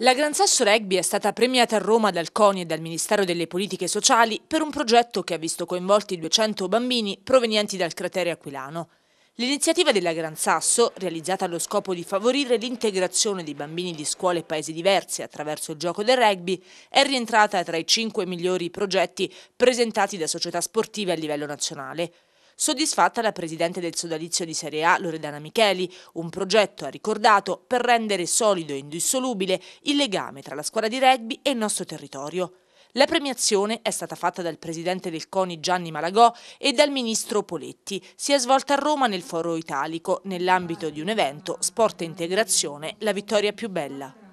La Gran Sasso Rugby è stata premiata a Roma dal CONI e dal Ministero delle Politiche Sociali per un progetto che ha visto coinvolti 200 bambini provenienti dal cratere aquilano. L'iniziativa della Gran Sasso, realizzata allo scopo di favorire l'integrazione di bambini di scuole e paesi diversi attraverso il gioco del rugby, è rientrata tra i cinque migliori progetti presentati da società sportive a livello nazionale. Soddisfatta la presidente del sodalizio di Serie A, Loredana Micheli, un progetto, ha ricordato, per rendere solido e indissolubile il legame tra la squadra di rugby e il nostro territorio. La premiazione è stata fatta dal presidente del CONI Gianni Malagò e dal ministro Poletti. Si è svolta a Roma nel Foro Italico, nell'ambito di un evento Sport e Integrazione, la vittoria più bella.